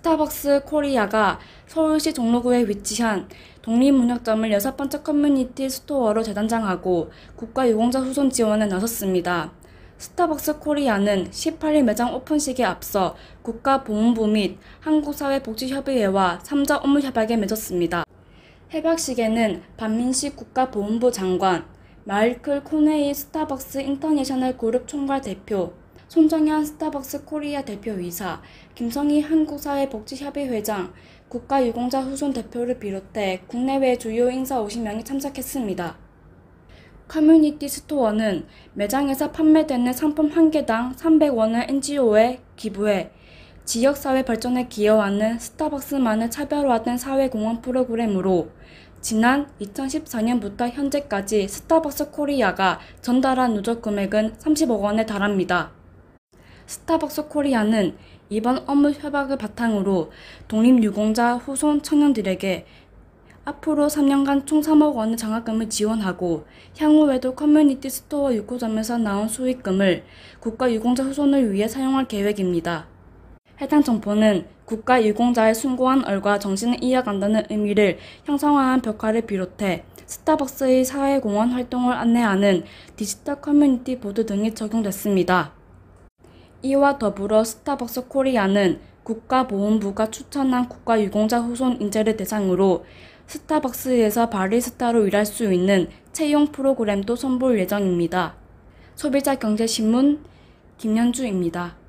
스타벅스 코리아가 서울시 종로구에 위치한 독립문학점을 여섯 번째 커뮤니티 스토어로 재단장하고 국가유공자 후손 지원에 나섰습니다. 스타벅스 코리아는 18일 매장 오픈식에 앞서 국가보훈부 및 한국사회복지협의회와 3자 업무협약에 맺었습니다. 해박식에는 반민식 국가보훈부 장관, 마이클 코네이 스타벅스 인터내셔널 그룹 총괄 대표, 손정현 스타벅스 코리아 대표이사, 김성희 한국사회복지협의 회장, 국가유공자 후손 대표를 비롯해 국내외 주요 인사 50명이 참석했습니다. 커뮤니티 스토어는 매장에서 판매되는 상품 한 개당 300원을 NGO에 기부해 지역사회 발전에 기여하는 스타벅스만을 차별화된 사회공헌 프로그램으로 지난 2014년부터 현재까지 스타벅스 코리아가 전달한 누적 금액은 30억 원에 달합니다. 스타벅스 코리아는 이번 업무 협약을 바탕으로 독립유공자 후손 청년들에게 앞으로 3년간 총 3억 원의 장학금을 지원하고 향후 에도 커뮤니티 스토어 6호점에서 나온 수익금을 국가 유공자 후손을 위해 사용할 계획입니다. 해당 정보는 국가 유공자의 숭고한 얼과 정신을 이어간다는 의미를 형성화한 벽화를 비롯해 스타벅스의 사회공헌 활동을 안내하는 디지털 커뮤니티 보드 등이 적용됐습니다. 이와 더불어 스타벅스 코리아는 국가보훈부가 추천한 국가유공자 후손 인재를 대상으로 스타벅스에서 바리스타로 일할 수 있는 채용 프로그램도 선보일 예정입니다. 소비자경제신문 김현주입니다.